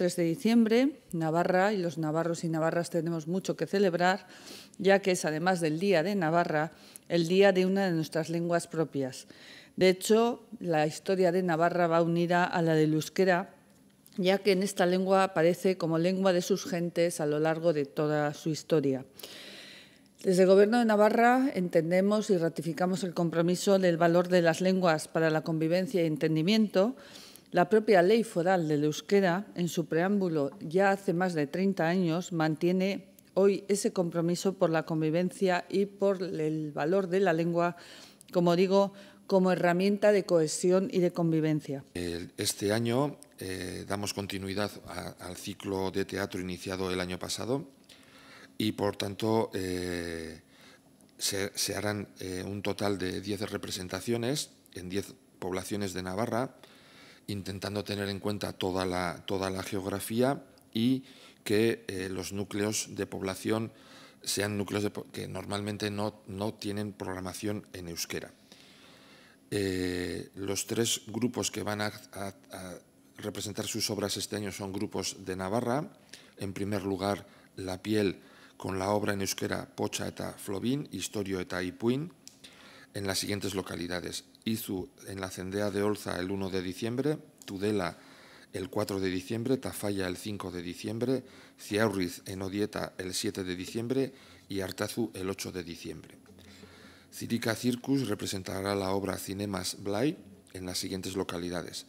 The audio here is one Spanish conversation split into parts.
3 de diciembre. Navarra y los navarros y navarras tenemos mucho que celebrar, ya que es, además del Día de Navarra, el día de una de nuestras lenguas propias. De hecho, la historia de Navarra va unida a la de euskera, ya que en esta lengua aparece como lengua de sus gentes a lo largo de toda su historia. Desde el Gobierno de Navarra entendemos y ratificamos el compromiso del valor de las lenguas para la convivencia y entendimiento la propia ley foral de euskera, en su preámbulo ya hace más de 30 años, mantiene hoy ese compromiso por la convivencia y por el valor de la lengua, como digo, como herramienta de cohesión y de convivencia. Este año eh, damos continuidad al ciclo de teatro iniciado el año pasado y, por tanto, eh, se, harán eh, un total de 10 representaciones en 10 poblaciones de Navarra intentando tener en cuenta toda la, toda la geografía y que eh, los núcleos de población sean núcleos que normalmente no, no, tienen programación en euskera. Eh, los tres grupos que van a, representar sus obras este año son grupos de Navarra. En primer lugar, La piel con la obra en euskera Pocha eta Flobin, Historio eta Ipuin en las siguientes localidades. Izu en la Cendea de Olza el 1 de diciembre, Tudela el 4 de diciembre, Tafalla el 5 de diciembre, Ciauriz en Odieta el 7 de diciembre y Artazu el 8 de diciembre. Cirica Circus representará la obra Cinemas Blay en las siguientes localidades.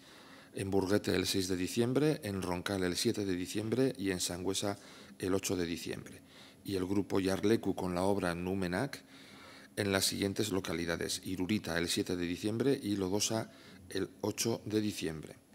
En Burguete el 6 de diciembre, en Roncal el 7 de diciembre y en Sangüesa el 8 de diciembre. Y el grupo Yarlecu con la obra Numenac, en las siguientes localidades. Irurita el 7 de diciembre y Lodosa el 8 de diciembre.